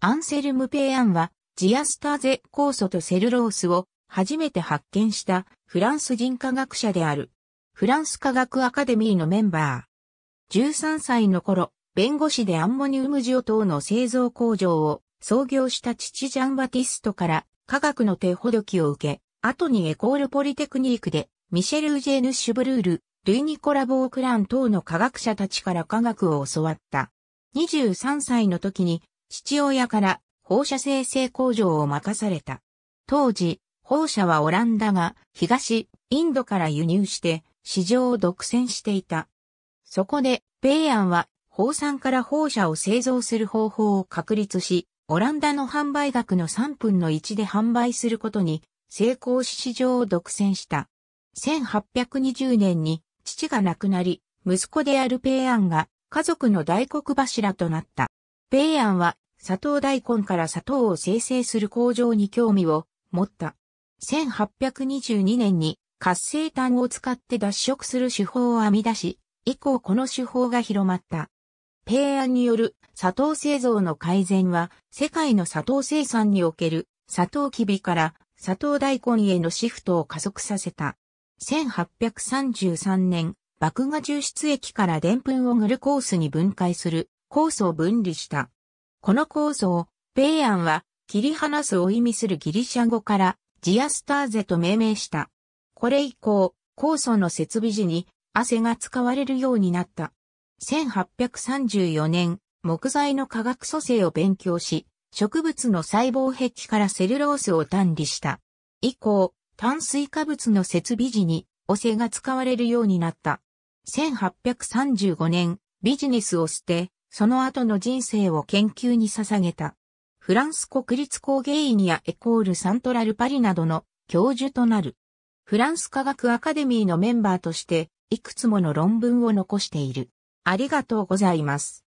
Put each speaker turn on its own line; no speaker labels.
アンセルム・ペーアンは、ジアスターゼ酵素とセルロースを初めて発見したフランス人科学者である。フランス科学アカデミーのメンバー。13歳の頃、弁護士でアンモニウム塩等の製造工場を創業した父ジャンバティストから科学の手ほどきを受け、後にエコールポリテクニークでミシェル・ジェーヌ・シュブルール、ルイ・ニコラ・ボークラン等の科学者たちから科学を教わった。23歳の時に父親から放射生成工場を任された。当時、放射はオランダが東インドから輸入して市場を独占していた。そこで、イアンは放産から放射を製造する方法を確立し、オランダの販売額の3分の1で販売することに成功し市場を独占した。1820年に父が亡くなり、息子であるペイアンが家族の大黒柱となった。米安は砂糖大根から砂糖を生成する工場に興味を持った。1822年に活性炭を使って脱色する手法を編み出し、以降この手法が広まった。平安による砂糖製造の改善は、世界の砂糖生産における砂糖きびから砂糖大根へのシフトを加速させた。1833年、麦芽抽出液から澱粉をグルコースに分解する酵素を分離した。この酵素を、ペイアンは、切り離すを意味するギリシャ語から、ジアスターゼと命名した。これ以降、酵素の設備時に、汗が使われるようになった。1834年、木材の化学組成を勉強し、植物の細胞壁からセルロースを単理した。以降、炭水化物の設備時に、汚染が使われるようになった。1835年、ビジネスを捨て、その後の人生を研究に捧げた。フランス国立工芸院やエコールサントラルパリなどの教授となる。フランス科学アカデミーのメンバーとして、いくつもの論文を残している。ありがとうございます。